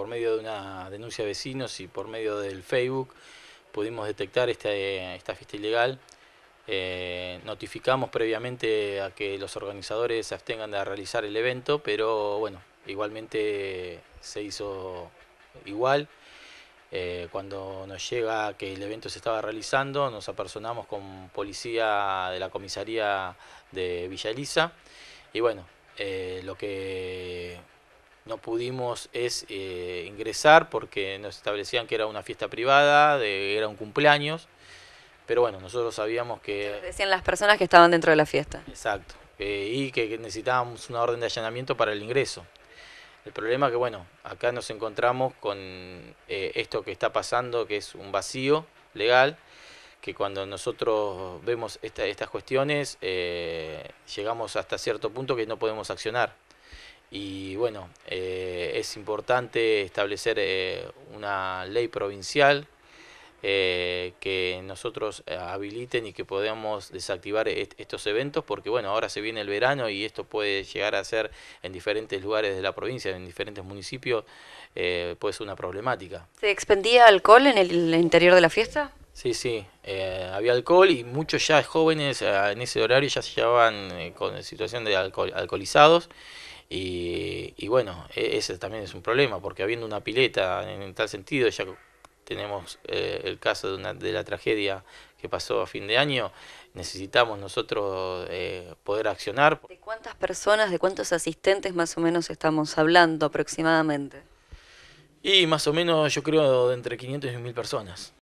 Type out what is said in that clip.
por medio de una denuncia de vecinos y por medio del Facebook pudimos detectar este, esta fiesta ilegal. Eh, notificamos previamente a que los organizadores se abstengan de realizar el evento, pero bueno, igualmente se hizo igual. Eh, cuando nos llega que el evento se estaba realizando, nos apersonamos con policía de la comisaría de Villa Elisa. Y bueno, eh, lo que no pudimos es eh, ingresar porque nos establecían que era una fiesta privada, de, era un cumpleaños, pero bueno, nosotros sabíamos que... Decían las personas que estaban dentro de la fiesta. Exacto, eh, y que necesitábamos una orden de allanamiento para el ingreso. El problema que, bueno, acá nos encontramos con eh, esto que está pasando, que es un vacío legal, que cuando nosotros vemos estas cuestiones, llegamos hasta cierto punto que no podemos accionar y bueno, eh, es importante establecer eh, una ley provincial eh, que nosotros habiliten y que podamos desactivar estos eventos, porque bueno, ahora se viene el verano y esto puede llegar a ser en diferentes lugares de la provincia, en diferentes municipios, puede ser una problemática. ¿Se expendía alcohol en el interior de la fiesta? Sí, sí, había alcohol y muchos ya jóvenes en ese horario ya se llevaban con situación de alcohol, alcoholizados y, bueno, e, ese también es un problema, porque habiendo una pileta en, tal sentido, ya tenemos eh, el caso de, la tragedia que pasó a fin de año, necesitamos nosotros eh, poder accionar. ¿De cuántas personas, de cuántos asistentes más o menos estamos hablando aproximadamente? Y más o menos yo creo de entre 500 y 1000 personas.